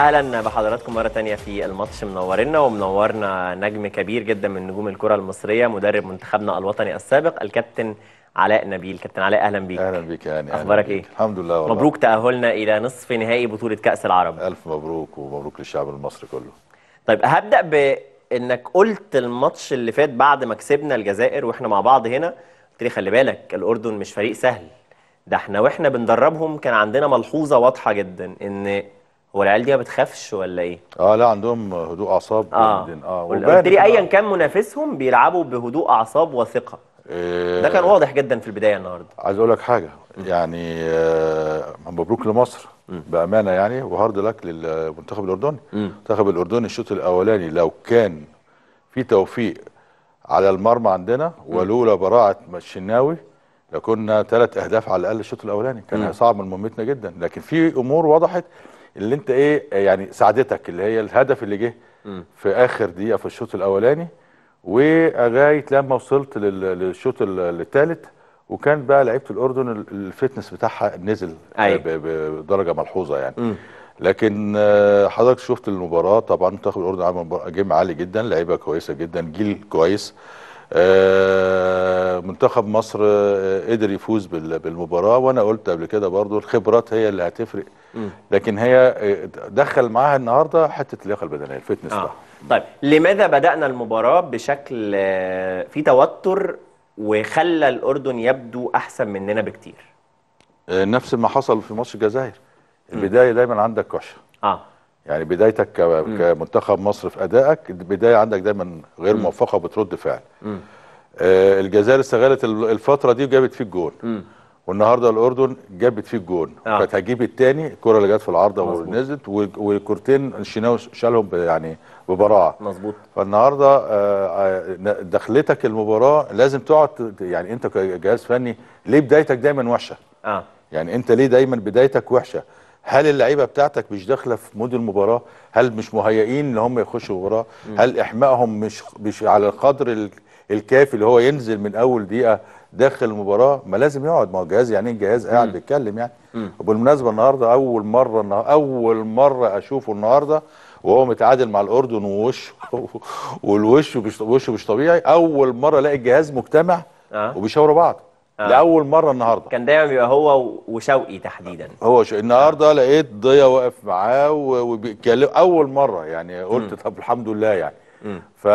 اهلا بحضراتكم مره تانية في الماتش منورنا ومنورنا نجم كبير جدا من نجوم الكره المصريه مدرب منتخبنا الوطني السابق الكابتن علاء نبيل كابتن علاء اهلا بيك اهلا بيك يعني اخبارك ايه الحمد لله والله. مبروك تاهلنا الى نصف نهائي بطوله كاس العرب الف مبروك ومبروك للشعب المصري كله طيب هبدا بانك قلت الماتش اللي فات بعد ما كسبنا الجزائر واحنا مع بعض هنا قلت لي خلي بالك الاردن مش فريق سهل ده احنا واحنا بندربهم كان عندنا ملحوظه واضحه جدا ان هو العيال دي ما بتخافش ولا ايه؟ اه لا عندهم هدوء اعصاب اه جدا اه قلت لي ايا كان منافسهم بيلعبوا بهدوء اعصاب وثقه إيه ده كان واضح جدا في البدايه النهارده عايز اقول لك حاجه يعني آه مبروك لمصر بامانه يعني وهارد لك للمنتخب الاردني المنتخب الاردني الشوط الاولاني لو كان في توفيق على المرمى عندنا ولولا براعه الشناوي لكنا ثلاث اهداف على الاقل الشوط الاولاني كان صعب من مهمتنا جدا لكن في امور وضحت اللي انت ايه يعني ساعدتك اللي هي الهدف اللي جه في اخر دقيقه في الشوط الاولاني ولغايه لما وصلت للشوط الثالث وكان بقى لعيبه الاردن الفتنس بتاعها نزل أيوة. بدرجه ملحوظه يعني م. لكن آه، حضرتك شفت المباراه طبعا منتخب الاردن عمل جيم عالي جدا لعيبه كويسه جدا جيل كويس آه، منتخب مصر آه، قدر يفوز بالمباراه وانا قلت قبل كده برضو الخبرات هي اللي هتفرق لكن هي آه، دخل معاها النهارده حته اللياقه البدنيه الفتنس آه. طيب لماذا بدانا المباراه بشكل في توتر وخلى الاردن يبدو احسن مننا بكتير نفس ما حصل في ماتش الجزائر البدايه دايما عندك كوشه اه يعني بدايتك كمنتخب مصر في ادائك البدايه عندك دايما غير م. موفقه وبترد فعل آه الجزائر استغلت الفتره دي وجابت فيه الجون والنهارده الاردن جابت فيه الجون آه. كانت هتجيب الثاني الكره اللي جت في العارضه ونزلت والكورتين الشناوي شالهم يعني ببراعه مظبوط فالنهارده آه، آه، دخلتك المباراه لازم تقعد يعني انت كجهاز فني ليه بدايتك دايما وحشه اه يعني انت ليه دايما بدايتك وحشه هل اللعيبه بتاعتك مش داخله في مود المباراه هل مش مهيئين ان هم يخشوا المباراه هل احمائهم مش مش على القدر الكافي اللي هو ينزل من اول دقيقه داخل المباراه ما لازم يقعد ما هو الجهاز يعني الجهاز إيه قاعد بيتكلم يعني وبالمناسبه النهارده اول مره اول مره اشوفه النهارده وهو متعادل مع الاردن ووشه والوش وشه مش طبيعي اول مره الاقي الجهاز مجتمع آه. وبيشاوروا بعض آه. لاول مره النهارده كان دايما بيبقى هو وشوقي تحديدا هو شو... النهارده آه. لقيت ضيا واقف معاه وبيتكلم اول مره يعني قلت م. طب الحمد لله يعني ف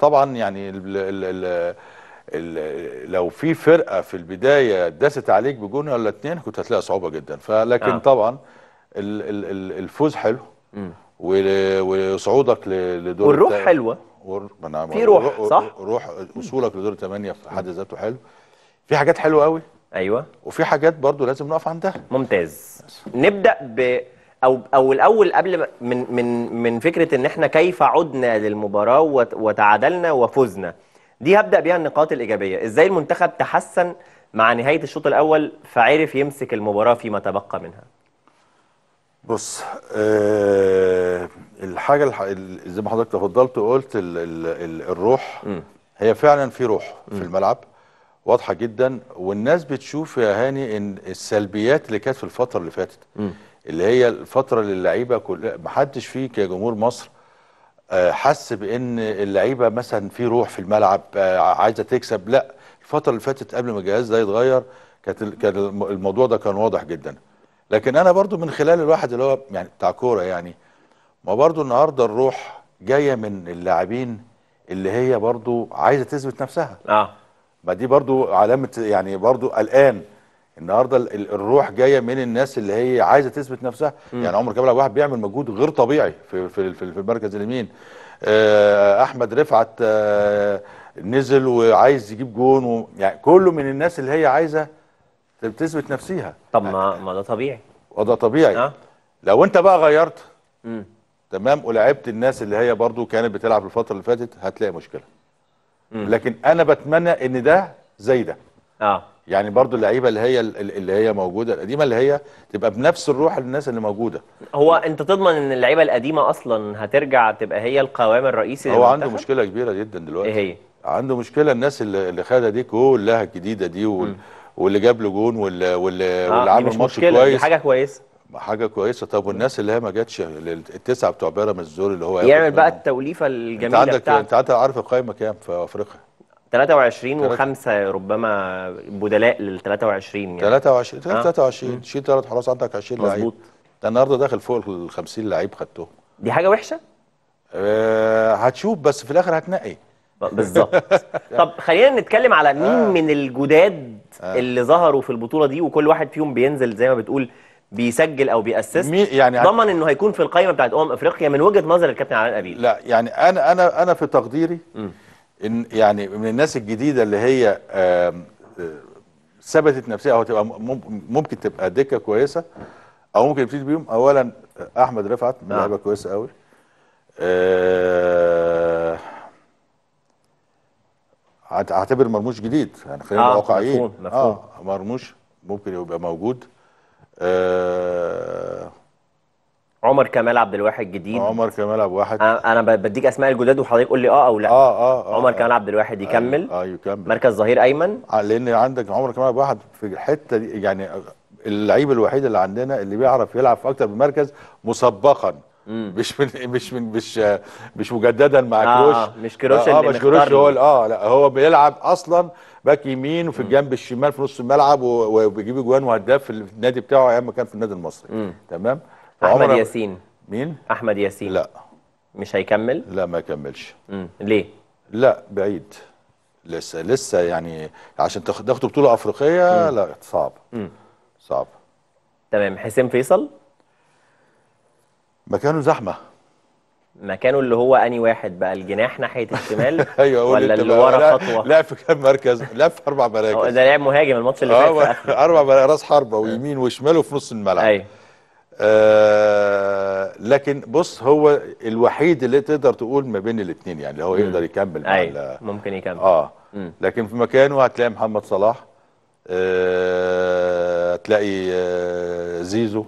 طبعا يعني ال... ال... ال... ال... لو في فرقه في البدايه داست عليك بجون ولا اتنين كنت هتلاقي صعوبه جدا فلكن آه. طبعا ال... ال... الفوز حلو م. وصعودك لدور والروح التاني. حلوه ما نعم، في روح, صح؟ روح وصولك لدور الثمانيه في حد ذاته حلو في حاجات حلوه قوي ايوه وفي حاجات برضو لازم نقف عندها ممتاز نبدا ب او او الاول قبل من من من فكره ان احنا كيف عدنا للمباراه وتعادلنا وفزنا دي هبدا بيها النقاط الايجابيه ازاي المنتخب تحسن مع نهايه الشوط الاول فعرف يمسك المباراه فيما تبقى منها بص آه الحاجه زي ما حضرتك تفضلت وقلت ال ال ال الروح م. هي فعلا في روح م. في الملعب واضحه جدا والناس بتشوف يا هاني ان السلبيات اللي كانت في الفتره اللي فاتت م. اللي هي الفتره اللي اللعيبه كل ما حدش فيه كجمهور مصر آه، حس بان اللعيبه مثلا في روح في الملعب آه، عايزه تكسب لا الفتره اللي فاتت قبل ما الجهاز ده يتغير كانت كان الموضوع ده كان واضح جدا لكن انا برضو من خلال الواحد اللي هو يعني بتاع كوره يعني ما برضو النهارده الروح جايه من اللاعبين اللي هي برضو عايزه تثبت نفسها اه ما دي برضو علامه يعني برضو قلقان النهارده الروح جايه من الناس اللي هي عايزه تثبت نفسها م. يعني عمر كمال واحد بيعمل مجهود غير طبيعي في في, في, في المركز اليمين آه، احمد رفعت آه، نزل وعايز يجيب جون و... يعني كله من الناس اللي هي عايزه تثبت نفسيها طب ما ما ده طبيعي وده طبيعي أه؟ لو انت بقى غيرت تمام ولعبت الناس اللي هي برضو كانت بتلعب الفتره اللي فاتت هتلاقي مشكله مم. لكن انا بتمنى ان ده زي ده اه يعني برضو اللعيبه اللي هي اللي هي موجوده القديمه اللي هي تبقى بنفس الروح للناس اللي موجوده هو انت تضمن ان اللعيبه القديمه اصلا هترجع تبقى هي القوام الرئيسي هو عنده مشكله كبيره جدا دلوقتي ايه هي عنده مشكله الناس اللي, اللي خدها دي كلها الجديده دي وال... واللي جاب له جون واللي واللي, آه واللي عمل ماتش كويس دي حاجه كويسه حاجه كويسه طب والناس اللي هي ما جاتش التسعه بتوع بيراميدز دول اللي هو يعمل بقى التوليفه الجميله انت عندك بتاعت... انت عارف القايمه كام في افريقيا 23 و5 ربما بدلاء لل 23 يعني 23 23 آه. شيل ثلاث حراس عندك 20 لعيب مظبوط ده النهارده داخل فوق ال 50 لعيب خدتهم دي حاجه وحشه؟ أه هتشوف بس في الاخر هتنقي بالظبط طب خلينا نتكلم على مين آه. من الجداد آه. اللي ظهروا في البطوله دي وكل واحد فيهم بينزل زي ما بتقول بيسجل او بيأسس يعني ضمن انه هيكون في القائمه بتاعت امم افريقيا من وجهه نظر الكابتن علاء قبيل لا يعني انا انا انا في تقديري ان يعني من الناس الجديده اللي هي آه، ثبتت نفسها او تبقى ممكن تبقى دكه كويسه او ممكن يبتدي بيهم اولا آه، احمد رفعت من نعم. لعيبه كويسه قوي أه اعتبر مرموش جديد يعني خلينا آه واقعيين اه مرموش ممكن يبقى موجود آه عمر كمال عبد الواحد جديد عمر كمال عبد الواحد انا بديك اسماء الجداد وحضرتك قول لي اه او لا اه اه, آه عمر آه. كمال عبد الواحد أيوة، يكمل اه يكمل مركز ظهير ايمن آه، لان عندك عمر كمال عبد الواحد في الحته دي يعني اللعيب الوحيد اللي عندنا اللي بيعرف يلعب في اكتر من مركز مسبقا مش من مش من مش مش مجددا مع آه كروش آه، مش كروش آه،, آه اللي مش كروش هو اه لا هو بيلعب اصلا باك يمين وفي الجنب الشمال في نص الملعب وبيجيب اجوان وهداف في النادي بتاعه ايام ما كان في النادي المصري مم. تمام احمد ياسين مين احمد ياسين لا مش هيكمل لا ما يكملش ليه لا بعيد لسه لسه يعني عشان تاخد بطوله افريقيه مم. لا صعب مم. صعب تمام حسين فيصل مكانه زحمه مكانه اللي هو اني واحد بقى الجناح ناحيه الشمال ايوه ولا اللي ورا خطوه لا في كام مركز لا في اربع مراكز ده لعب مهاجم الماتش اللي آه، فات اربع مراكز راس حربه آه. ويمين وشمال وفي نص الملعب ايوه آه لكن بص هو الوحيد اللي تقدر تقول ما بين الاثنين يعني هو يقدر يكمل ايوه ممكن يكمل اه لكن في مكانه هتلاقي محمد صلاح آه هتلاقي آه زيزو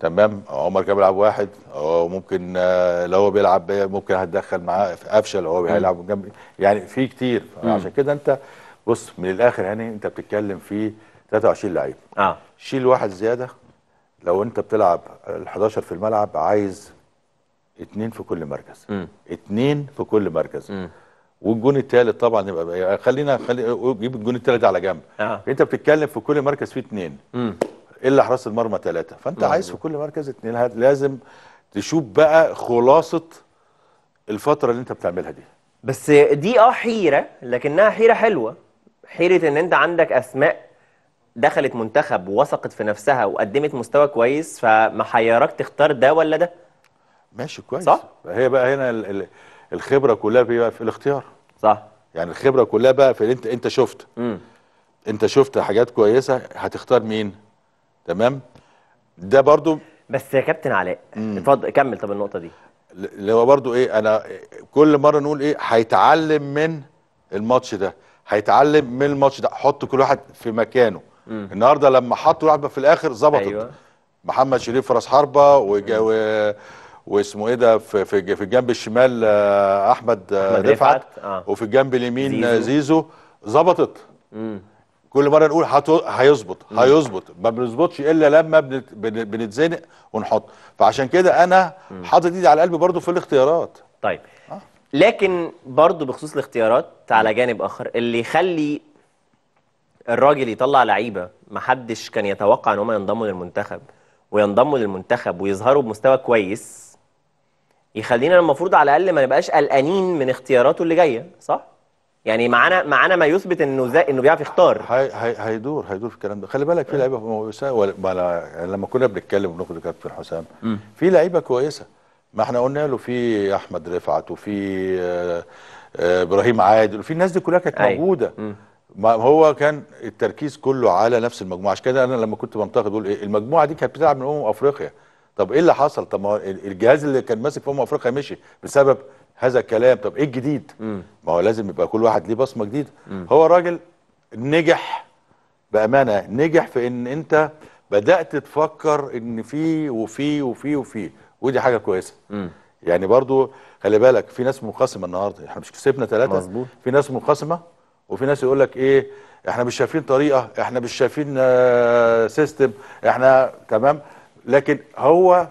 تمام عمر كان بيلعب واحد ممكن آه، لو هو بيلعب ممكن هتدخل معاه افشل هو هيلعب جنبي يعني في كتير عشان كده انت بص من الاخر يعني انت بتتكلم في 23 لعيب اه شيل واحد زياده لو انت بتلعب ال 11 في الملعب عايز اثنين في كل مركز اثنين في كل مركز م. والجون الثالث طبعا يبقى خلينا خلي جيب الجون الثالث على جنب آه. انت بتتكلم في كل مركز فيه اثنين الا حراسه المرمى ثلاثه فانت عايز في كل مركز اثنين لازم تشوف بقى خلاصه الفتره اللي انت بتعملها دي بس دي اه حيره لكنها حيره حلوه حيره ان انت عندك اسماء دخلت منتخب وثقت في نفسها وقدمت مستوى كويس فما حيرك تختار ده ولا ده ماشي كويس صح هي بقى هنا الخبره كلها بقى في الاختيار صح يعني الخبره كلها بقى في انت انت شفت مم. انت شفت حاجات كويسه هتختار مين تمام ده برضو بس يا كابتن علاء اتفضل كمل طب النقطه دي اللي هو برضو ايه انا كل مره نقول ايه هيتعلم من الماتش ده هيتعلم من الماتش ده حط كل واحد في مكانه مم. النهارده لما حطوا لعبه في الاخر ظبطت أيوة. محمد شريف في راس حربه وجا و... واسمه ايه ده في في, في الجنب الشمال آه، احمد, آه، أحمد رفعت, رفعت. آه. وفي الجنب اليمين آه، زيزو ظبطت كل مره نقول هتو... هيظبط هيظبط ما بنظبطش الا لما بنت... بنتزنق ونحط فعشان كده انا حاطط ايدي على قلبي برضو في الاختيارات طيب آه. لكن برضو بخصوص الاختيارات على جانب اخر اللي يخلي الراجل يطلع لعيبه ما حدش كان يتوقع ان هم ينضموا للمنتخب وينضموا للمنتخب ويظهروا بمستوى كويس يخلينا المفروض على الاقل ما نبقاش قلقانين من اختياراته اللي جايه صح يعني معانا معانا ما يثبت انه زي انه بيعرف يختار هيدور هيدور في الكلام ده خلي بالك في لعيبه كويسه يعني لما كنا بنتكلم بناخد كابتن حسام في لعيبه كويسه ما احنا قلنا له في احمد رفعت وفي آه، آه، ابراهيم عادل وفي الناس دي كلها كانت أيوة. موجوده ما هو كان التركيز كله على نفس المجموعه عشان كده انا لما كنت بنتقد بقول ايه المجموعه دي كانت بتلعب من امم افريقيا طب ايه اللي حصل طب ما الجهاز اللي كان ماسك في امم افريقيا مشي بسبب هذا الكلام طب ايه الجديد ما هو لازم يبقى كل واحد ليه بصمه جديده هو راجل نجح بامانه نجح في ان انت بدات تفكر ان في وفي وفي وفي ودي حاجه كويسه م. يعني برضو خلي بالك في ناس منقسمه النهارده احنا مش كسبنا ثلاثه في ناس منقسمه وفي ناس يقول لك ايه احنا مش شايفين طريقه احنا مش شايفين آه سيستم احنا تمام لكن هو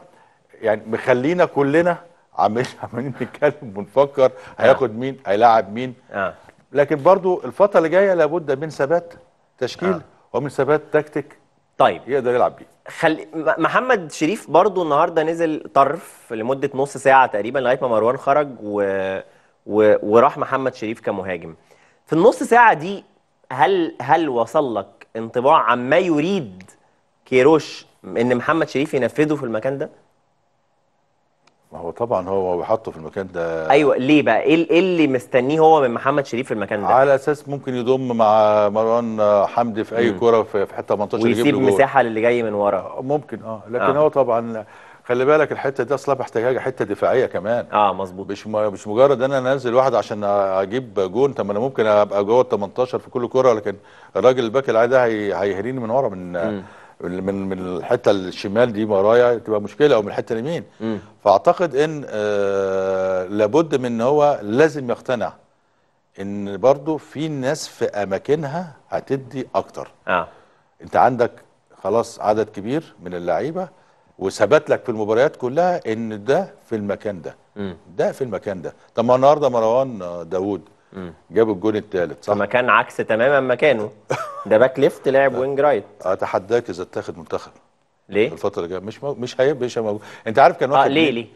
يعني مخلينا كلنا عمالين عمالين نتكلم ونفكر هياخد آه. مين هيلاعب مين آه. لكن برضو الفتره اللي جايه لابد من ثبات تشكيل آه. ومن ثبات تكتيك طيب يقدر يلعب بيه خل... محمد شريف برضو النهارده نزل طرف لمده نص ساعه تقريبا لغايه ما مروان خرج و... و... وراح محمد شريف كمهاجم في النص ساعه دي هل هل وصل لك انطباع عما يريد كيروش ان محمد شريف ينفذه في المكان ده ما هو طبعا هو بيحطه في المكان ده ايوه ليه بقى إيه, ايه اللي مستنيه هو من محمد شريف في المكان ده على اساس ممكن يضم مع مروان حمدي في اي كوره في حته 18 يجيب ويسيب مساحه للي جاي من ورا آه، ممكن اه لكن آه. هو طبعا خلي بالك الحته دي اصلا محتاجه حته دفاعيه كمان اه مظبوط مش مش مجرد ان انا انزل واحد عشان اجيب جون طب انا ممكن ابقى جوه ال 18 في كل كوره لكن الراجل الباك العادي هيهريني من ورا من مم. من من الحته الشمال دي ورايا تبقى مشكله او من الحته اليمين فاعتقد ان آه لابد من ان هو لازم يقتنع ان برضو في ناس في اماكنها هتدي اكتر اه انت عندك خلاص عدد كبير من اللعيبه وثبت لك في المباريات كلها ان ده في المكان ده م. ده في المكان ده طب ما النهارده مروان آه، داوود جاب الجون الثالث صح؟ مكان عكس تماما مكانه ده باك ليفت لاعب وينج رايت اتحداك اذا اتاخد منتخب ليه؟ الفترة اللي جاية مش مو... مش هيبقى مش موجود انت عارف كان واخد اه ليه ليه؟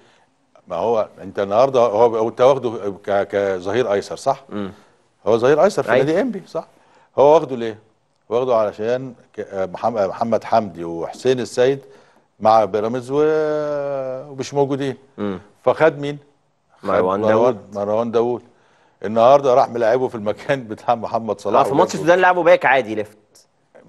ما هو انت النهارده هو انت واخده ك... كظهير ايسر صح؟ مم. هو ظهير ايسر في نادي أيوه. انبي صح؟ هو واخده ليه؟ واخده علشان محمد حمدي وحسين السيد مع بيراميدز و... ومش موجودين مم. فخد مين؟ مروان داوود مروان داوود النهارده راح ملاعبه في المكان بتاع محمد صلاح آه، في ماتش السودان لعبه باك عادي ليفت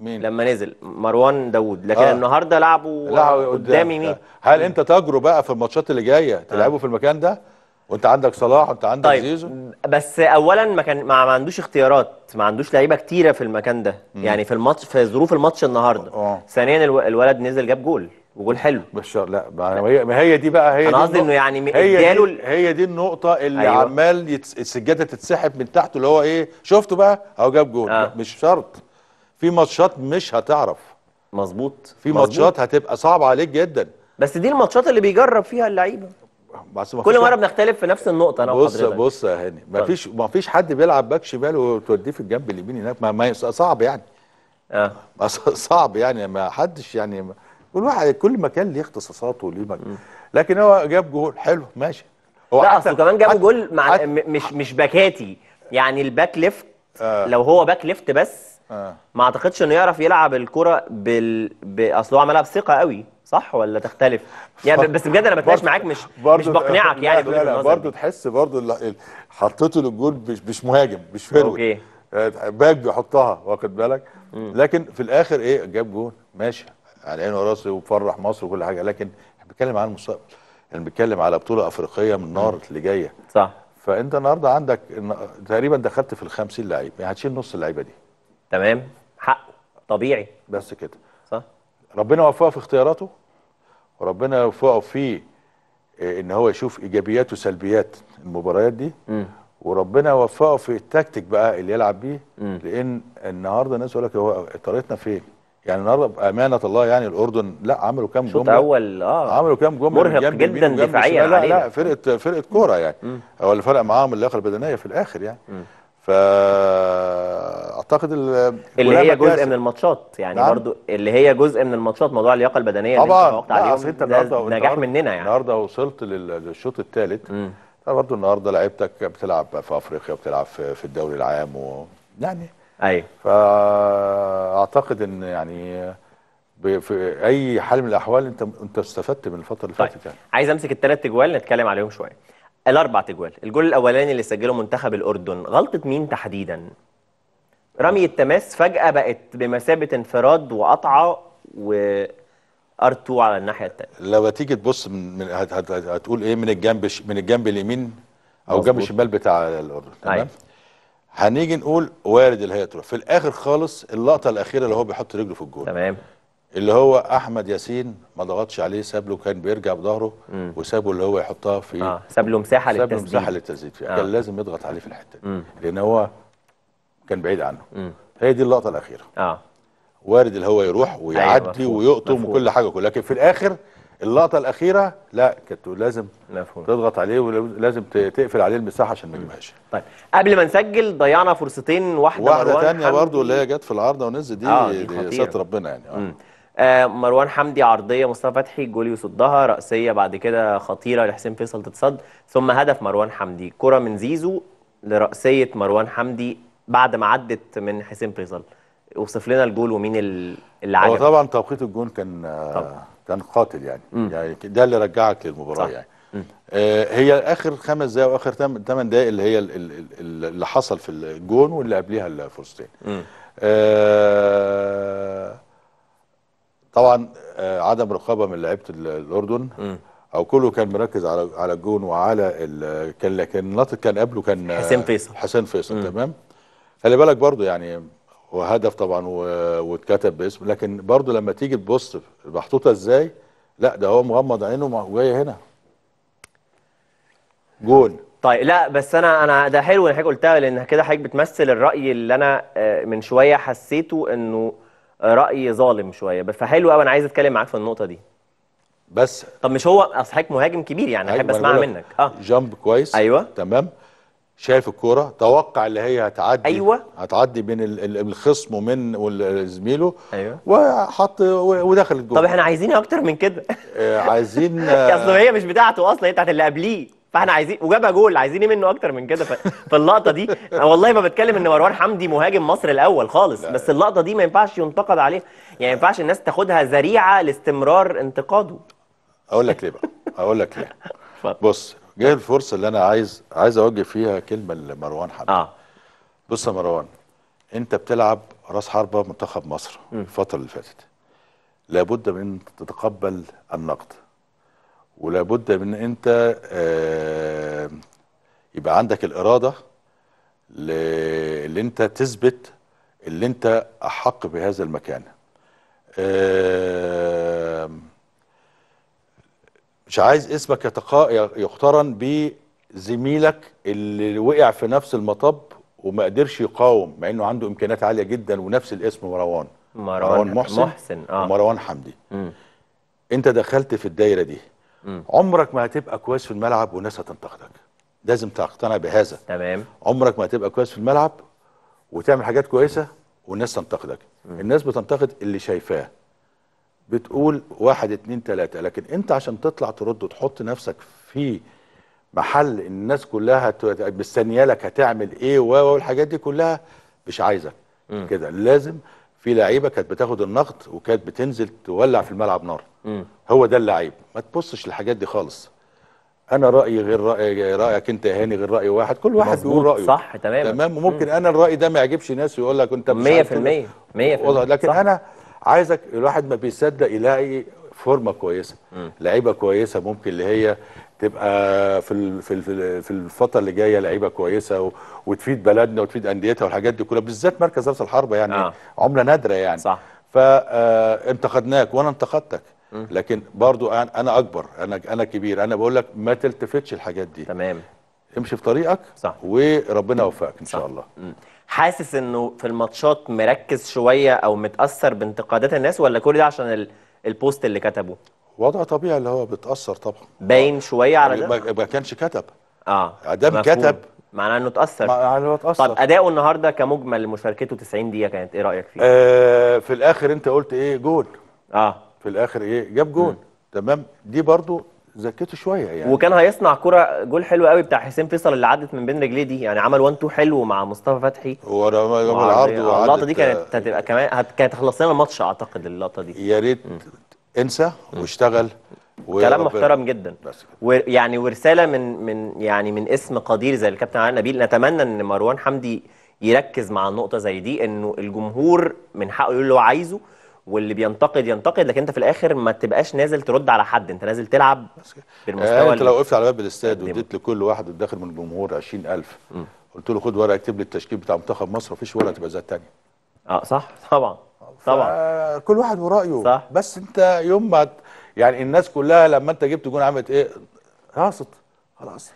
مين لما نزل مروان داوود لكن آه. النهارده لعبه لعبوا قدام يمين آه. هل انت تجرب بقى في الماتشات اللي جايه تلعبه آه. في المكان ده وانت عندك صلاح وانت عندك طيب. زيزو بس اولا ما كان ما, عندوش اختيارات ما عندوش لعيبه كتيره في المكان ده مم. يعني في الماتش في ظروف الماتش النهارده آه. ثانيا الولد نزل جاب جول وجول حلو بشار لا ما هي دي بقى هي انا قصدي انه يعني هي دي, هي دي النقطه اللي أيوة. عمال يتس... السجاده تتسحب من تحته اللي هو ايه شفته بقى اهو جاب جول آه. مش شرط في ماتشات مش هتعرف مظبوط في ماتشات هتبقى صعبه عليك جدا بس دي الماتشات اللي بيجرب فيها اللعيبه كل مره بنختلف في نفس النقطه انا بص وحضرتك بص يا هاني مفيش مفيش حد بيلعب باك شمال وتوديه في الجنب اليمين هناك ما, ما صعب يعني اه صعب يعني ما حدش يعني ما كل واحد كل مكان ليه اختصاصاته وليه لكن هو جاب جول حلو ماشي هو لا اصل كمان جاب جول مع حتى مش مش باكاتي يعني الباك ليفت آه. لو هو باك ليفت بس آه. ما اعتقدش انه يعرف يلعب الكره بال اصل هو عملها بثقه قوي صح ولا تختلف يعني بس بجد انا بتناقش معاك مش مش بقنعك يعني لا لا, لا برضه تحس برضه حطيته للجول مش, مش مهاجم مش فروه اوكي آه، باك بيحطها واخد بالك لكن في الاخر ايه جاب جول ماشي على يعني عيني وراسي وفرح مصر وكل حاجه لكن احنا بنتكلم على المستقبل احنا بنتكلم على بطوله افريقيه من النار اللي جايه صح فانت النهارده عندك تقريبا دخلت في ال 50 لعيب يعني هتشيل نص اللعيبه دي تمام حقه طبيعي بس كده صح ربنا يوفقه في اختياراته وربنا يوفقه في آه، ان هو يشوف ايجابيات وسلبيات المباريات دي م. وربنا يوفقه في التكتيك بقى اللي يلعب بيه م. لان النهارده الناس يقول لك هو طريقتنا فين يعني النهارده امانه الله يعني الاردن لا عملوا كام جمله اول اه عملوا كام جمله مرهق جدا دفاعيا لا لا فرقه فرقه كوره يعني مم. هو اللي فرق معاهم اللياقه البدنيه في الاخر يعني م. فاعتقد اللي هي جزء من الماتشات يعني نعم. برضو اللي هي جزء من الماتشات موضوع اللياقه البدنيه طبعا اللي انت عليهم ده النهارده نجاح مننا يعني النهارده وصلت للشوط الثالث برضه النهارده لعيبتك بتلعب في افريقيا وبتلعب في الدوري العام و يعني ايوه فاعتقد ان يعني في اي حال من الاحوال انت انت استفدت من الفتره اللي طيب. فاتت يعني عايز امسك الثلاث تجوال نتكلم عليهم شويه الاربع تجوال الجول الاولاني اللي سجله منتخب الاردن غلطه مين تحديدا رمي التماس فجاه بقت بمثابه انفراد وقطعه و ار2 على الناحيه الثانيه لو هتيجي تبص من, من هت هت هتقول ايه من الجنب من الجنب اليمين او مزبوط. جنب الشمال بتاع الاردن تمام أيوة. هنيجي نقول وارد اللي هي تروح في الاخر خالص اللقطه الاخيره اللي هو بيحط رجله في الجول تمام اللي هو احمد ياسين ما ضغطش عليه ساب له كان بيرجع بظهره وسابه اللي هو يحطها في آه. ساب له مساحه للتسديد ساب له مساحه للتسديد فيها آه. كان لازم يضغط عليه في الحته دي لان هو كان بعيد عنه مم. هي دي اللقطه الاخيره اه وارد اللي هو يروح ويعدي أيوة ويقطم وكل حاجه كلها لكن في الاخر اللقطه الاخيره لا كانت لازم مفهوم. تضغط عليه ولازم تقفل عليه المساحه عشان ما يجيبهاش طيب قبل ما نسجل ضيعنا فرصتين واحده واحده ثانيه برضه اللي هي جت في العارضه ونزل دي, آه دي, دي ربنا يعني آه. مروان حمدي عرضيه مصطفى فتحي جول يصدها راسيه بعد كده خطيره لحسين فيصل تتصد ثم هدف مروان حمدي كره من زيزو لراسيه مروان حمدي بعد ما عدت من حسين فيصل اوصف لنا الجول ومين اللي عجبك هو طبعا توقيت الجول كان آه، طبعا. كان قاتل يعني مم. يعني ده اللي رجعك للمباراه صح. يعني م. آه، هي اخر خمس دقائق واخر ثمان دقائق اللي هي اللي حصل في الجون واللي قبليها الفرصتين آه، طبعا آه، عدم رقابه من لعيبه الاردن او كله كان مركز على على الجون وعلى كان لكن الناطق كان قبله كان حسين فيصل حسين فيصل تمام خلي بالك برضو يعني وهدف طبعا واتكتب باسم لكن برضو لما تيجي تبص محطوطه ازاي لا ده هو مغمض عينه وجايه هنا جول طيب لا بس انا انا ده حلو ان حضرتك قلتها لان كده حضرتك بتمثل الراي اللي انا آه، من شويه حسيته انه راي ظالم شويه فحلو قوي انا عايز اتكلم معاك في النقطه دي بس طب مش هو اصل حضرتك مهاجم كبير يعني احب أيوة، اسمعها منك اه جامب كويس ايوه تمام شايف الكوره توقع اللي هي هتعدي ايوه هتعدي بين الخصم ومن زميله ايوه وحط ودخل الجول طب احنا عايزين اكتر من كده آه، عايزين يعني اصل هي مش بتاعته اصلا هي بتاعت اللي قبليه فاحنا عايزين وجابها جول عايزين ايه منه اكتر من كده فاللقطه دي والله ما بتكلم ان مروان حمدي مهاجم مصر الاول خالص بس اللقطه دي ما ينفعش ينتقد عليها يعني ما ينفعش الناس تاخدها ذريعه لاستمرار انتقاده اقول لك ليه بقى اقول لك ليه بص جاي الفرصه اللي انا عايز عايز اوجه فيها كلمه لمروان حمدي اه بص يا مروان انت بتلعب راس حربه منتخب مصر م. الفتره اللي فاتت لابد من ان تتقبل النقد ولابد من انت آه يبقى عندك الاراده اللي انت تثبت اللي انت احق بهذا المكان آه مش عايز اسمك يتقا... يقترن بزميلك اللي وقع في نفس المطب وما قدرش يقاوم مع انه عنده امكانيات عاليه جدا ونفس الاسم مروان مروان, مروان محسن, محسن. آه. ومروان حمدي م. انت دخلت في الدايره دي م. عمرك ما هتبقى كويس في الملعب والناس هتنتقدك لازم تقتنع بهذا تمام عمرك ما هتبقى كويس في الملعب وتعمل حاجات كويسه والناس تنتقدك م. الناس بتنتقد اللي شايفاه بتقول واحد اتنين تلاتة لكن انت عشان تطلع ترد وتحط نفسك في محل الناس كلها مستنيه لك هتعمل ايه والحاجات دي كلها مش عايزك كده لازم في لعيبه كانت بتاخد النقد وكانت بتنزل تولع في الملعب نار م. هو ده اللعيب ما تبصش للحاجات دي خالص انا رايي غير راي رايك انت يا هاني غير راي واحد كل واحد بيقول رايه صح تمام تمام وممكن م. انا الراي ده ما يعجبش ناس ويقول لك انت مش 100% 100% إيه. لكن صح. انا عايزك الواحد ما بيصدق يلاقي فورمه كويسه لعيبه كويسه ممكن اللي هي تبقى في في في الفتره اللي جايه لعيبه كويسه وتفيد بلدنا وتفيد انديتها والحاجات دي كلها بالذات مركز راس الحربه يعني آه. عمله نادره يعني صح فانتقدناك آه، وانا انتقدتك لكن برضو انا اكبر انا انا كبير انا بقول لك ما تلتفتش الحاجات دي تمام امشي في طريقك صح وربنا يوفقك ان شاء الله صح. حاسس انه في الماتشات مركز شويه او متاثر بانتقادات الناس ولا كل ده عشان البوست اللي كتبه وضع طبيعي اللي هو بيتاثر طبعا باين شويه على يعني ده ما كانش كتب اه ادام كتب معناه انه اتاثر معناه انه اتاثر طب اداؤه النهارده كمجمل مشاركته 90 دقيقه كانت ايه رايك فيه آه في الاخر انت قلت ايه جول اه في الاخر ايه جاب جول تمام دي برضو زكته شويه يعني وكان هيصنع كرة جول حلو قوي بتاع حسين فيصل اللي عدت من بين رجليه دي يعني عمل 1 2 حلو مع مصطفى فتحي هو العرض اللقطه دي كانت هتبقى كمان كانت هتخلص لنا الماتش اعتقد اللقطه دي يا ريت انسى واشتغل كلام محترم جدا ويعني ورساله من من يعني من اسم قدير زي الكابتن علي نبيل نتمنى ان مروان حمدي يركز مع النقطه زي دي انه الجمهور من حقه يقول اللي هو عايزه واللي بينتقد ينتقد لكن انت في الاخر ما تبقاش نازل ترد على حد انت نازل تلعب بالمستوى آه انت لو وقفت على باب الاستاد واديت لكل واحد داخل من الجمهور 20000 قلت له خد ورقه اكتب لي التشكيل بتاع منتخب مصر مفيش ورقه تبقى زي الثانيه اه صح طبعا طبعا كل واحد ورايه صح بس انت يوم ما يعني الناس كلها لما انت جبت جون عملت ايه راست خلاص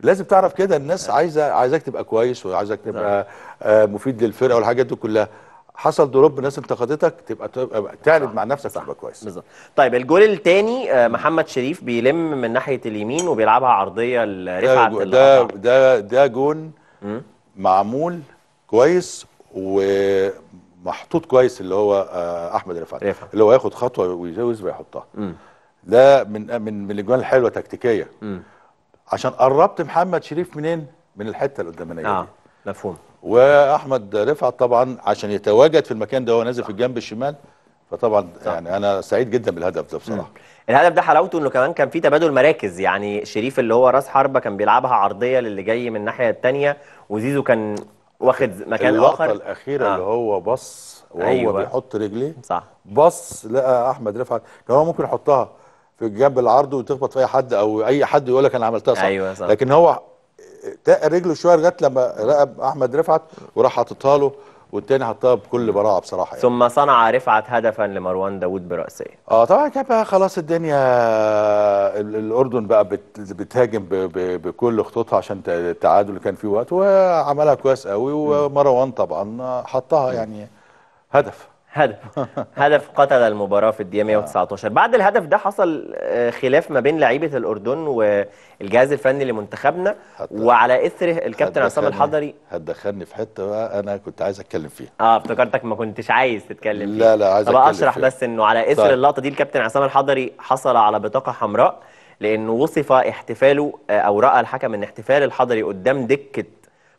لازم تعرف كده الناس آه. عايزه عايزاك تبقى كويس وعايزاك تبقى آه، مفيد للفرقه والحاجات دي كلها حصل دروب ناس انتقدتك تبقى تعلم مع نفسك صح. تبقى كويس بالظبط طيب الجول الثاني آه، محمد شريف بيلم من ناحيه اليمين وبيلعبها عرضيه لرفعت ده ده, ده ده جون معمول كويس ومحطوط كويس اللي هو آه، احمد رفعت رفع. اللي هو ياخد خطوه ويجوز ويحطها ده من آه، من من الاجوان الحلوه تكتيكيه م. عشان قربت محمد شريف منين من الحته القدامانيه آه. مفهوم واحمد رفعت طبعا عشان يتواجد في المكان ده وهو نازل في الجنب الشمال فطبعا صح. يعني انا سعيد جدا بالهدف ده بصراحه الهدف ده حلاوته انه كمان كان في تبادل مراكز يعني شريف اللي هو راس حربه كان بيلعبها عرضيه للي جاي من الناحيه الثانيه وزيزو كان واخد مكان اخر اللقطه الاخيره آه. اللي هو بص وهو أيوة. بيحط رجليه صح بص لقى احمد رفعت كان هو ممكن يحطها في الجنب العرض وتخبط في اي حد او اي حد يقول لك انا عملتها صح أيوة صح. لكن هو رجله شويه لغايه لما راقب احمد رفعت وراح حاططها له والتاني حطها بكل براعه بصراحه يعني. ثم صنع رفعت هدفا لمروان داوود براسيه اه طبعا كان بقى خلاص الدنيا الاردن بقى بتهاجم بكل خطوطها عشان التعادل اللي كان فيه وقت وعملها كويس قوي ومروان طبعا حطها يعني هدف هدف هدف قتل المباراه في الدقيقه 119 آه. بعد الهدف ده حصل آه، خلاف ما بين لعيبه الاردن والجهاز الفني لمنتخبنا وعلى اثره الكابتن عصام الحضري هتدخلني في حته بقى انا كنت عايز اتكلم فيها اه افتكرتك ما كنتش عايز تتكلم فيها لا لا عايز اتكلم اشرح بس انه على اثر طيب. اللقطه دي الكابتن عصام الحضري حصل على بطاقه حمراء لانه وصف احتفاله آه، او راى الحكم ان احتفال الحضري قدام دكه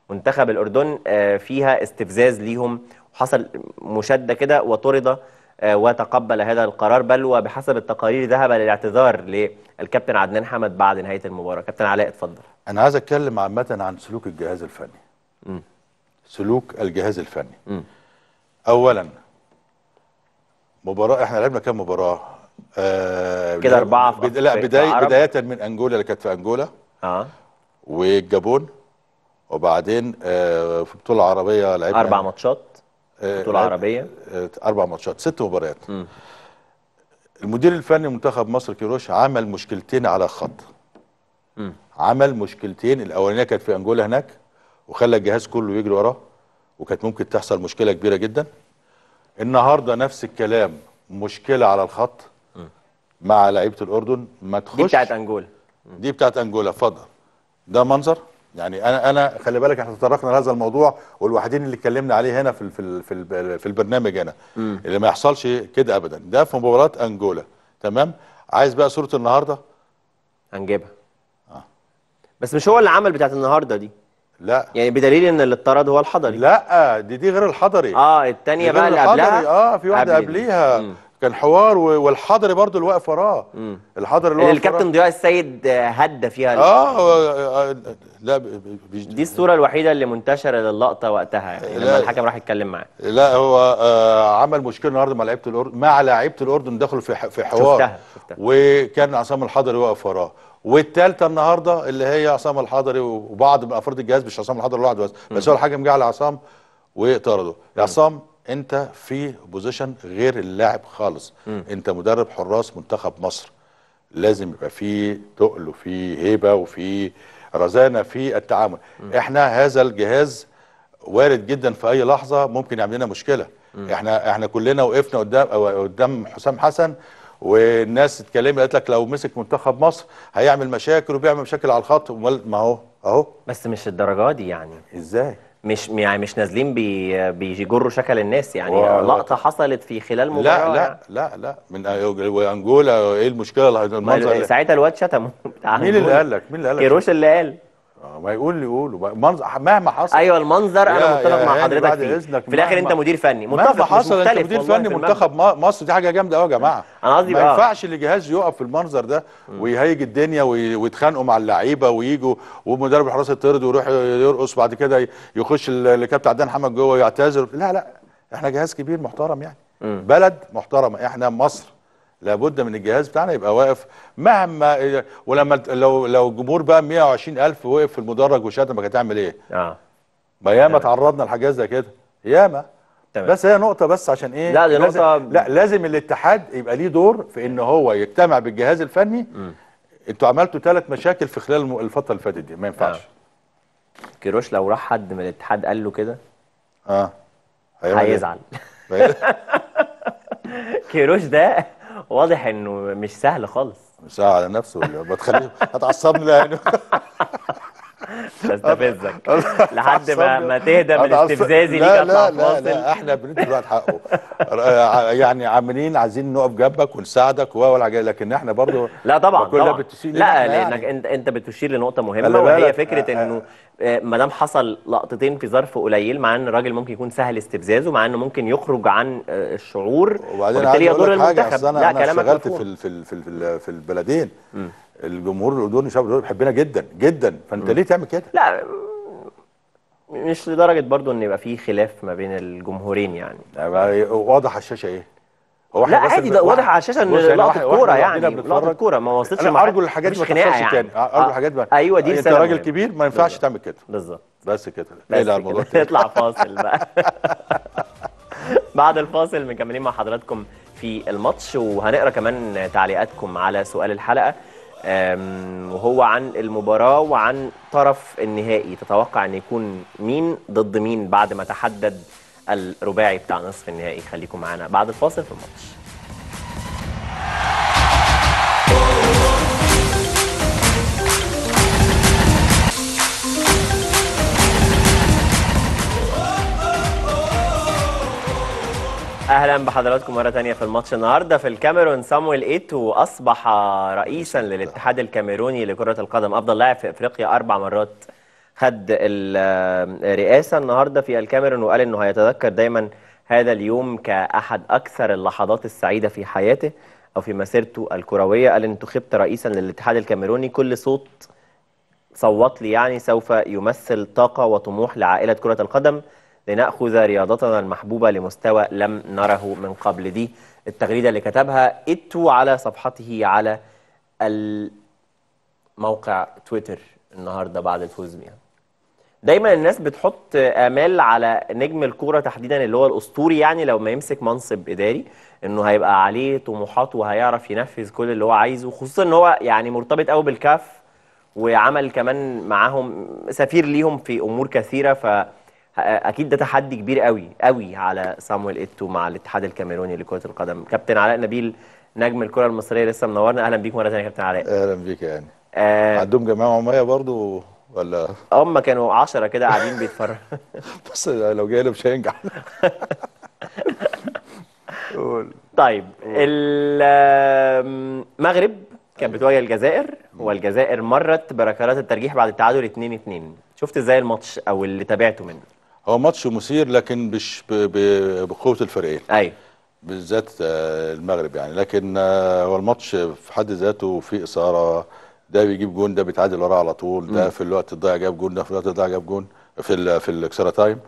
منتخب الاردن فيها استفزاز ليهم حصل مشده كده وطرد آه، وتقبل هذا القرار بل وبحسب التقارير ذهب للاعتذار للكابتن عدنان حمد بعد نهايه المباراه كابتن علاء اتفضل انا عايز اتكلم عامه عن سلوك الجهاز الفني م. سلوك الجهاز الفني م. اولا مباراه احنا لعبنا كام مباراه آه كده اربعه في لا بدايه بدايه من انجولا اللي كانت في انجولا اه والجابون وبعدين آه في بطوله عربيه لعبنا اربع ماتشات بطوله آه، عربيه آه، اربع ماتشات ست مباريات المدير الفني منتخب مصر كيروش عمل مشكلتين على الخط م. عمل مشكلتين الاولانيه كانت في انجولا هناك وخلى الجهاز كله يجري وراه وكانت ممكن تحصل مشكله كبيره جدا النهارده نفس الكلام مشكله على الخط م. مع لعيبه الاردن ما تخش دي بتاعت انجولا دي بتاعت انجولا اتفضل ده منظر يعني انا انا خلي بالك احنا تطرقنا لهذا الموضوع والوحيدين اللي اتكلمنا عليه هنا في في في, في البرنامج هنا مم. اللي ما يحصلش كده ابدا ده في مباراه انجولا تمام عايز بقى صوره النهارده هنجيبها آه. بس مش هو اللي عمل بتاعت النهارده دي لا يعني بدليل ان اللي اتطرد هو الحضري لا دي دي غير الحضري اه الثانيه بقى اللي قبلها اه في واحده قبليها كان حوار والحضري برضو اللي واقف وراه الحضري اللي هو الكابتن ضياء السيد هدى فيها اه, آه،, آه، لا بيجد... دي الصوره الوحيده اللي منتشره للقطه وقتها يعني لما الحكم راح يتكلم معاه لا هو آه عمل مشكله النهارده مع لعيبه الاردن مع لعيبه الاردن دخلوا في في حوار شفتها. شفتها. وكان عصام الحضري واقف وراه والثالثه النهارده اللي هي عصام الحضري وبعض من افراد الجهاز مش عصام الحضري لوحده بس بس هو الحكم جه على عصام وطرده يا عصام انت في بوزيشن غير اللاعب خالص مم. انت مدرب حراس منتخب مصر لازم يبقى فيه تقل وفيه هيبه وفيه رزانه في التعامل م. احنا هذا الجهاز وارد جدا في اي لحظه ممكن يعمل لنا مشكله م. احنا احنا كلنا وقفنا قدام قدام حسام حسن والناس اتكلمت قالت لك لو مسك منتخب مصر هيعمل مشاكل وبيعمل مشاكل على الخط امال ما هو اهو بس مش الدرجه دي يعني ازاي مش يعني مش نازلين بي بيجروا شكل الناس يعني لقطه حصلت في خلال مباراه لا لا لا لا من انجولا ايه المشكله المنظر ساعتها الواد شتمه مين اللي قال لك مين اللي قال لك كيروش اللي قال آه، ما يقول لي يقوله منظر مهما حصل ايوه المنظر انا متفق مع حضرتك فيه في الاخر انت مدير فني متفق مهما حصل انت مدير فني منتخب مصر دي حاجه جامده قوي يا جماعه انا قصدي ما ينفعش اللي جهاز يقف في المنظر ده ويهيج الدنيا ويتخانقوا مع اللعيبه ويجوا ومدرب الحراسه يطرد ويروح يرقص بعد كده يخش الكابتن عدنان حمد جوه ويعتذر لا لا احنا جهاز كبير محترم يعني بلد محترمه احنا مصر لابد من الجهاز بتاعنا يبقى واقف مهما إيه، ولما لو لو الجمهور بقى 120000 وقف في المدرج وشتمك هتعمل ايه؟ اه ما ياما تعرضنا لحاجات زي كده ياما تمام. بس هي نقطه بس عشان ايه لا دي لازم نقطه لا لازم الاتحاد يبقى ليه دور في ان هو يجتمع بالجهاز الفني انتوا عملتوا ثلاث مشاكل في خلال الفتره اللي فاتت دي ما ينفعش آه. كيروش لو راح حد من الاتحاد قال له كده اه إيه؟ هيزعل كيروش ده واضح انه مش سهل خالص مش سهل على نفسه ولا بتخليه هتعصبني لانه بستفزك لحد ما ما تهدى من استفزازي ليك اطلع لا لا, لا احنا بندي الواحد حقه آه، يعني عاملين عايزين نقف جنبك ونساعدك ولا لكن احنا برضه لا طبعا كلها بتشير لا لانك يعني. انت انت بتشير لنقطه مهمه وهي فكره آه، آه. انه ما دام حصل لقطتين في ظرف قليل مع ان الراجل ممكن يكون سهل استفزازه مع انه ممكن يخرج عن الشعور وبالتالي يضر المنتخب لا كلامك اشتغلت في في في البلدين الجمهور الاردني شعب الاردني بيحبنا جدا جدا فانت م. ليه تعمل كده؟ لا مش لدرجه برضو ان يبقى في خلاف ما بين الجمهورين يعني, واضح على الشاشه ايه؟ هو احنا لا عادي ده واضح على الشاشه ان لقطه كوره يعني لقطه كوره ما وصلتش انا ارجو الحاجات دي ما تحصلش يعني. تاني ارجو يعني. الحاجات دي آه، ايوه دي يعني انت راجل كبير ما ينفعش تعمل كده بالظبط بس كده بس الموضوع نطلع فاصل بقى بعد الفاصل مكملين مع حضراتكم في الماتش وهنقرا كمان تعليقاتكم على سؤال الحلقه وهو عن المباراة وعن طرف النهائي تتوقع أن يكون مين ضد مين بعد ما تحدد الرباعي بتاع نصف النهائي خليكم معانا بعد الفاصل في الماتش اهلا بحضراتكم مره ثانيه في الماتش النهارده في الكاميرون صامويل ايتو اصبح رئيسا للاتحاد الكاميروني لكره القدم افضل لاعب في افريقيا اربع مرات خد الرئاسه النهارده في الكاميرون وقال انه هيتذكر دايما هذا اليوم كاحد اكثر اللحظات السعيده في حياته او في مسيرته الكرويه قال انتخبت رئيسا للاتحاد الكاميروني كل صوت صوت لي يعني سوف يمثل طاقه وطموح لعائله كره القدم لنأخذ رياضتنا المحبوبة لمستوى لم نره من قبل دي التغريدة اللي كتبها إتو على صفحته على موقع تويتر النهاردة بعد الفوز بيها دايما الناس بتحط امال على نجم الكوره تحديدا اللي هو الاسطوري يعني لو ما يمسك منصب اداري انه هيبقى عليه طموحات وهيعرف ينفذ كل اللي هو عايزه خصوصا ان هو يعني مرتبط قوي بالكاف وعمل كمان معاهم سفير ليهم في امور كثيره ف اكيد ده تحدي كبير قوي قوي على صامويل ايتو مع الاتحاد الكاميروني لكره القدم كابتن علاء نبيل نجم الكره المصريه لسه منورنا اهلا بيك مره ثانيه كابتن علاء اهلا بيك يعني آه عندهم جماعه عماية برضو ولا هم كانوا 10 كده قاعدين بيتفرجوا بس لو جاي له مش هينجح طيب المغرب كانت بتواجه الجزائر والجزائر مرت بركلات الترجيح بعد التعادل 2-2 شفت ازاي الماتش او اللي تابعته منه هو ماتش مثير لكن مش بقوه الفريقين ايوه بالذات آه، المغرب يعني لكن آه، هو الماتش في حد ذاته فيه اثاره ده بيجيب جون ده بيتعادل وراه على طول ده م. في الوقت الضايع جاب جون ده في الوقت الضايع جاب جون في ال في الاكسترا تايم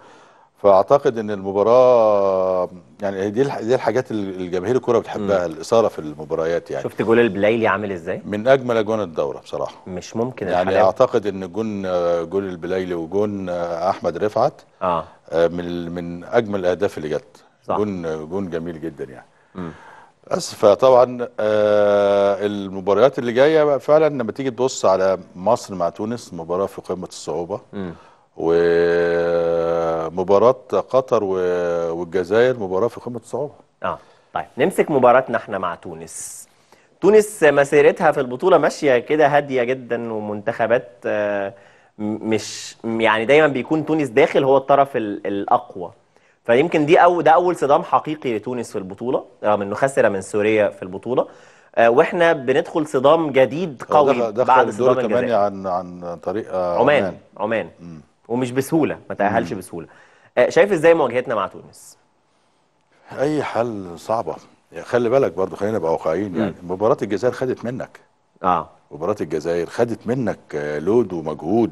فاعتقد ان المباراه يعني دي دي الحاجات اللي جماهير الكوره بتحبها الاثاره في المباريات يعني شفت جول البلايلي عامل ازاي من اجمل اجوان الدوره بصراحه مش ممكن يعني الحلاوة. اعتقد ان جون جول البلايلي وجون آه، احمد رفعت آه. آه، من من اجمل الاهداف اللي جت جون جون جميل جدا يعني بس فطبعا آه، المباريات اللي جايه فعلا لما تيجي تبص على مصر مع تونس مباراه في قمه الصعوبه مم. ومباراه قطر والجزائر مباراه في قمه الصعوبه اه طيب نمسك مباراتنا احنا مع تونس تونس مسيرتها في البطوله ماشيه كده هاديه جدا ومنتخبات آه، مش يعني دايما بيكون تونس داخل هو الطرف الاقوى فيمكن دي أو ده اول صدام حقيقي لتونس في البطوله رغم انه خسر من سوريا في البطوله آه، واحنا بندخل صدام جديد قوي دخل بعد صدام الجزائر عن عن طريق عمان عمان, عمان. ومش بسهوله ما تاهلش بسهوله آه، شايف ازاي مواجهتنا مع تونس اي حل صعبه يعني خلي بالك برضه خلينا نبقى واقعيين يعني مباراه الجزائر خدت منك اه مباراه الجزائر خدت منك آه، لود ومجهود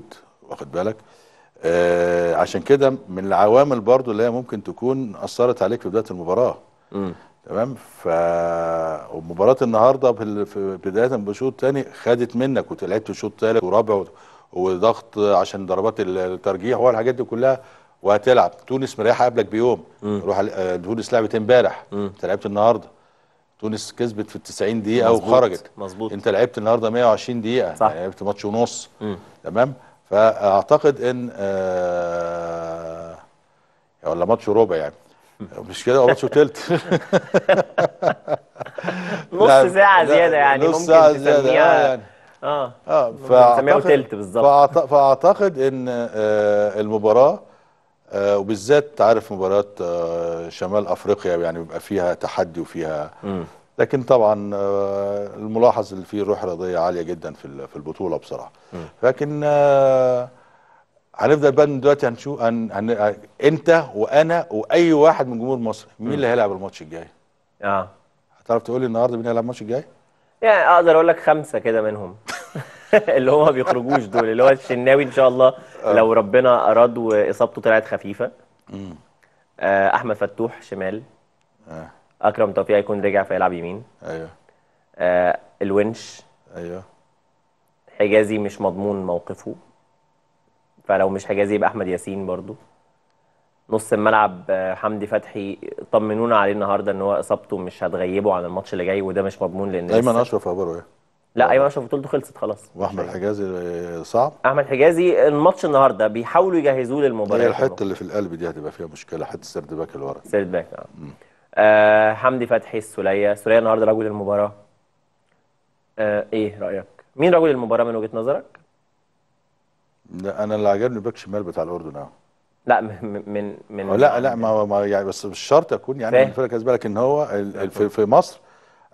واخد بالك آه عشان كده من العوامل برضو اللي هي ممكن تكون اثرت عليك في بدايه المباراه امم تمام ف ومباراه النهارده في بدايه بشوط تاني خدت منك وتلعبت شوط تالت ورابع وضغط عشان ضربات الترجيح والحاجات دي كلها وهتلعب تونس مريحه قبلك بيوم روح آه، تونس لعبت امبارح انت لعبت النهارده تونس كسبت في ال 90 دقيقه مزبوط. وخرجت مظبوط انت لعبت النهارده 120 دقيقه صح. يعني لعبت ماتش ونص تمام فاعتقد ان آه ولا ماتش وربع يعني مش كده ماتش وثلث نص ساعه زياده يعني نص ساعه زياده آه، يعني اه اه فاعتقد بالظبط فاعتقد ان آه، المباراه آه، وبالذات عارف مباراه آه، شمال افريقيا يعني بيبقى فيها تحدي وفيها م. لكن طبعا الملاحظ اللي فيه روح رياضيه عاليه جدا في في البطوله بصراحه م. لكن هنفضل بقى دلوقتي هنشوف هن... هن... انت وانا واي واحد من جمهور مصر مين اللي هيلعب الماتش الجاي؟ اه هتعرف تقول لي النهارده مين هيلعب الماتش الجاي؟ يعني اقدر اقول لك خمسه كده منهم اللي هو ما بيخرجوش دول اللي هو الشناوي ان شاء الله آه. لو ربنا اراد واصابته طلعت خفيفه آه، احمد فتوح شمال آه. اكرم توفيق هيكون رجع فيلعب يمين ايوه آه، الونش ايوه حجازي مش مضمون موقفه فلو مش حجازي يبقى احمد ياسين برضو نص الملعب آه، حمدي فتحي طمنونا عليه النهارده ان هو اصابته مش هتغيبه عن الماتش اللي جاي وده مش مضمون لان ايمن اشرف اخباره ايه؟ لا ايمن اشرف بطولته خلصت خلاص واحمد حجازي آه، صعب احمد حجازي الماتش النهارده بيحاولوا يجهزوه للمباراه هي الحته اللي في القلب دي هتبقى فيها مشكله حته سرد باك اللي ورا سرد باك اه, آه حمدي فتحي السوليه السوليه النهارده رجل المباراه آه ايه رايك مين رجل المباراه من وجهه نظرك لا انا اللي عجبني باك شمال بتاع الاردن اهو آه، لا من من لا لا ما, ما يعني بس مش شرط اكون يعني الفرق خلي ان هو في, في مصر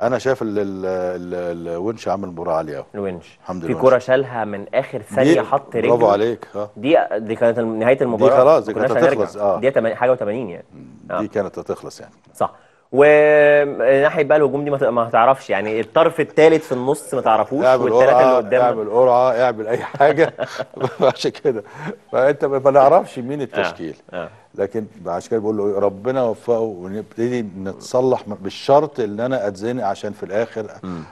انا شايف الونش عامل مباراه عاليه قوي الونش الحمد لله في كوره شالها من اخر ثانيه حط رجله برافو عليك اه دي دي كانت نهايه المباراه دي خلاص دي كانت هتخلص اه دي حاجه و80 يعني آه. دي كانت هتخلص يعني صح وناحيه بقى الهجوم دي ما هتعرفش يعني الطرف الثالث في النص ما تعرفوش والثلاثه اللي قدام اعمل قرعه اعمل اي حاجه عشان كده فانت ما نعرفش مين آه، التشكيل آه. لكن عشان كده بقول له ربنا وفقه ونبتدي نتصلح بالشرط ان انا اتزنق عشان في الاخر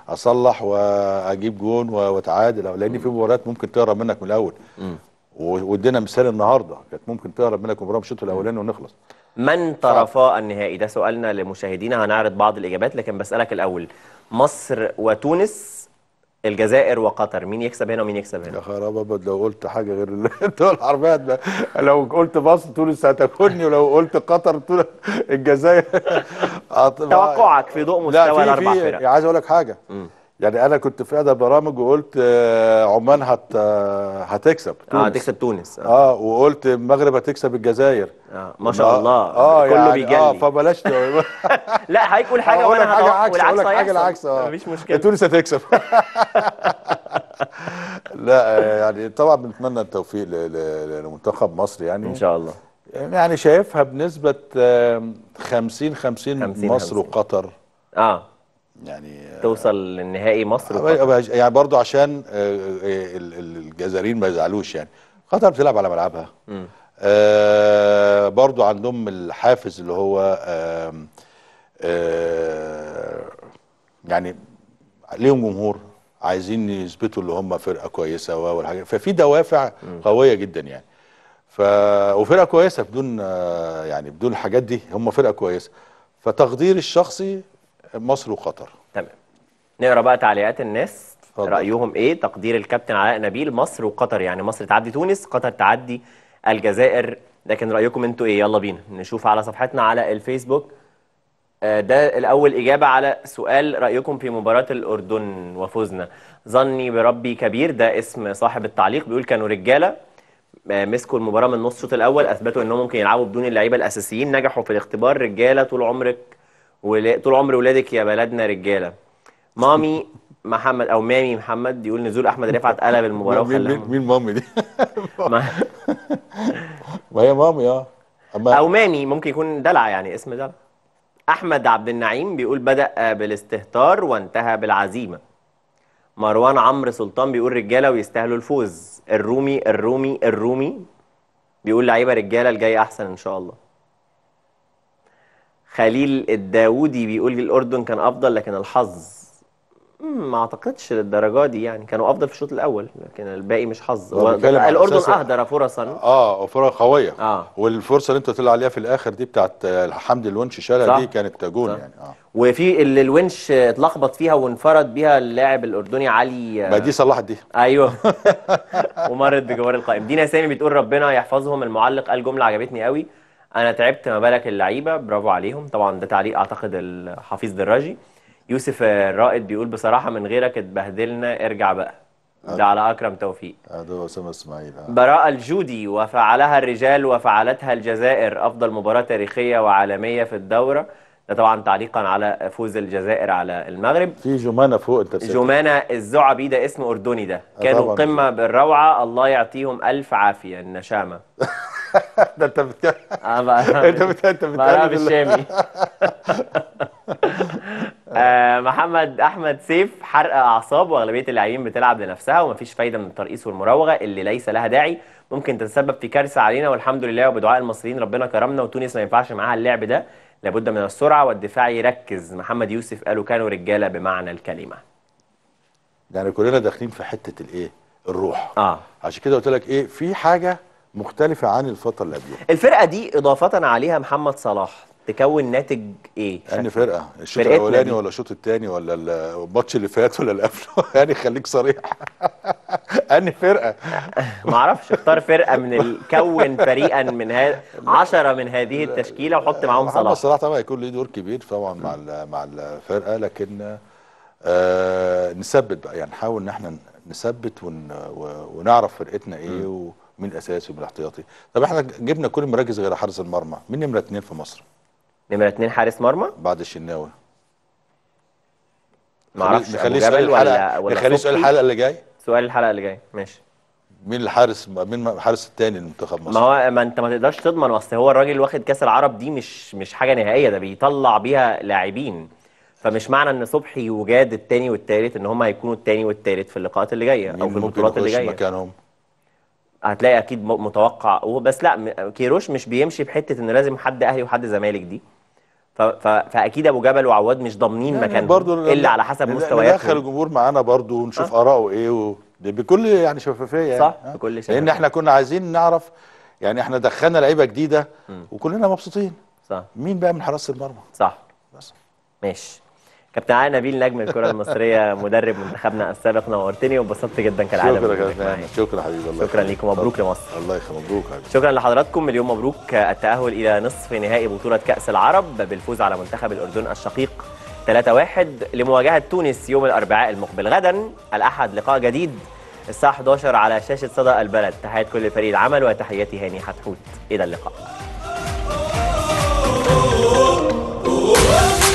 اصلح واجيب جون واتعادل لان في مباريات ممكن تهرب منك من الاول وادينا مثال النهارده كانت ممكن تهرب منك مباراه من الشوط الاولاني ونخلص من طرفا النهائي ده سؤالنا لمشاهدينا هنعرض بعض الإجابات لكن بسألك الأول مصر وتونس الجزائر وقطر مين يكسب هنا ومين يكسب هنا يا خراب ابد لو قلت حاجه غير الدول العربيه ده لو قلت مصر تونس هتاكلني ولو قلت قطر تونس الجزائر توقعك في ضوء مستوى الاربع فرق يعني عايز اقول لك حاجه م. يعني انا كنت في احدى البرامج وقلت آه، عمان هت هتكسب تونس. اه هتكسب آه، تونس اه, آه وقلت المغرب هتكسب الجزائر اه ما شاء الله آه كله يعني آه، بيجلي اه فبلاش لا هيقول حاجه وانا حاجه عكس والعكس هيحصل حاجه العكس اه مفيش مشكله تونس هتكسب لا يعني طبعا بنتمنى التوفيق لمنتخب مصر يعني ان شاء الله يعني شايفها بنسبه 50 50, 50 مصر 50. وقطر اه يعني توصل آه، للنهائي مصر يعني برضو عشان آه، آه، الجزائريين ما يزعلوش يعني قطر بتلعب على ملعبها آه برضو عندهم الحافز اللي هو آه آه يعني ليهم جمهور عايزين يثبتوا اللي هم فرقه كويسه والحاجه ففي دوافع م. قويه جدا يعني ف وفرقه كويسه بدون يعني بدون الحاجات دي هم فرقه كويسه فتقديري الشخصي مصر وقطر تمام نقرا بقى تعليقات الناس فضل. رايهم ايه تقدير الكابتن علاء نبيل مصر وقطر يعني مصر تعدي تونس قطر تعدي الجزائر لكن رايكم انتوا ايه يلا بينا نشوف على صفحتنا على الفيسبوك آه، ده الأول إجابة على سؤال رأيكم في مباراة الأردن وفوزنا ظني بربي كبير ده اسم صاحب التعليق بيقول كانوا رجالة آه، مسكوا المباراة من نص الشوط الأول أثبتوا أنهم ممكن يلعبوا بدون اللعيبة الأساسيين نجحوا في الاختبار رجالة طول عمرك ولا... طول عمر ولادك يا بلدنا رجاله مامي محمد او مامي محمد يقول نزول احمد رفعت قلب المباراه مين مين, مين مامي دي؟ ما... ما هي مامي اه أما... او مامي ممكن يكون دلع يعني اسم دلع احمد عبد النعيم بيقول بدا بالاستهتار وانتهى بالعزيمه مروان عمرو سلطان بيقول رجاله ويستاهلوا الفوز الرومي الرومي الرومي بيقول لعيبه رجاله الجاي احسن ان شاء الله خليل الداودي بيقول الاردن كان افضل لكن الحظ ما اعتقدش للدرجه دي يعني كانوا افضل في الشوط الاول لكن الباقي مش حظ الاردن اهدر فرصا اه فرص قويه آه. والفرصه اللي انت طلع عليها في الاخر دي بتاعت حمدي الونش شالها دي كانت جون يعني اه وفي اللي الونش اتلخبط فيها وانفرد بيها اللاعب الاردني علي آه، ما دي صلحت دي ايوه ومرت بجوار القائم دينا سامي بتقول ربنا يحفظهم المعلق قال جمله عجبتني قوي انا تعبت ما بالك اللعيبه برافو عليهم طبعا ده تعليق اعتقد حفيظ دراجي يوسف الرائد بيقول بصراحه من غيرك اتبهدلنا ارجع بقى أه. ده على اكرم توفيق أه، ده اسامه اسماعيل أه. براء الجودي وفعلها الرجال وفعلتها الجزائر افضل مباراه تاريخيه وعالميه في الدوره ده طبعا تعليقا على فوز الجزائر على المغرب في جمانه فوق انت جمانه الزعبي ده اسم اردني ده كانوا قمه بالروعه الله يعطيهم الف عافيه النشامه ده انت بتكلم آه، انت بت... انت بتتكلم بالشامي آه، محمد احمد سيف حرق اعصاب واغلبيه اللاعبين بتلعب لنفسها ومفيش فايده من الترقيص والمراوغه اللي ليس لها داعي ممكن تتسبب في كارثه علينا والحمد لله وبدعاء المصريين ربنا كرمنا وتونس ما ينفعش معاها اللعب ده لابد من السرعه والدفاع يركز محمد يوسف قالوا كانوا رجاله بمعنى الكلمه يعني كلنا داخلين في حته الايه الروح اه عشان كده قلت لك ايه في حاجه مختلفة عن الفترة اللي قبلها الفرقة دي إضافة عليها محمد صلاح تكون ناتج ايه؟ أني فرقه الشوط الاولاني ولا الشوط الثاني ولا الماتش اللي فات ولا اللي قبله يعني خليك صريح اني فرقه ما اعرفش اختار فرقه من كون فريقا من هذا 10 من هذه التشكيله وحط معاهم صلاح محمد صلاح طبعا هيكون له دور كبير طبعا مع مع الفرقه لكن آه نثبت بقى يعني نحاول ان احنا نثبت ونعرف فرقتنا ايه من الاساسي ومن الاحتياطي طب احنا جبنا كل المراكز غير حارس المرمى مين نمره اثنين في مصر نمره اثنين حارس مرمى بعد الشناوي ما اعرفش نخليه سؤال الحلقه نخليه سؤال الحلقه اللي جاي سؤال الحلقه اللي جاي ماشي مين الحارس مين الحارس الثاني لمنتخب مصر؟ ما هو ما انت ما تقدرش تضمن اصل هو الراجل واخد كاس العرب دي مش مش حاجه نهائيه ده بيطلع بيها لاعبين فمش معنى ان صبحي وجاد الثاني والثالث ان هم هيكونوا الثاني والثالث في اللقاءات اللي جايه او في البطولات اللي جايه مكانهم هتلاقي اكيد متوقع بس لا كيروش مش بيمشي بحته ان لازم حد اهلي وحد زمالك دي فاكيد ابو جبل وعواد مش ضامنين يعني مكانهم برضو الا على حسب مستوياتهم ندخل الجمهور معانا برضو ونشوف آه. اراءه ايه و... بكل يعني شفافيه يعني صح أه. بكل شفافيه لان احنا كنا عايزين نعرف يعني احنا دخلنا لعيبه جديده وكلنا مبسوطين صح مين بقى من حراسه المرمى صح بس ماشي كابتن علي نبيل نجم الكره المصريه مدرب منتخبنا السابق نورتني وانبسطت جدا كالعاده شكرا يا شكرا حبيبي الله شكرا ليكم مبروك لمصر الله يخليك مبروك حبيبي شكرا لحضراتكم اليوم مبروك التاهل الى نصف نهائي بطوله كاس العرب بالفوز على منتخب الاردن الشقيق 3-1 لمواجهه تونس يوم الاربعاء المقبل غدا الاحد لقاء جديد الساعه 11 على شاشه صدى البلد تحيات كل فريق العمل وتحياتي هاني حتحوت الى اللقاء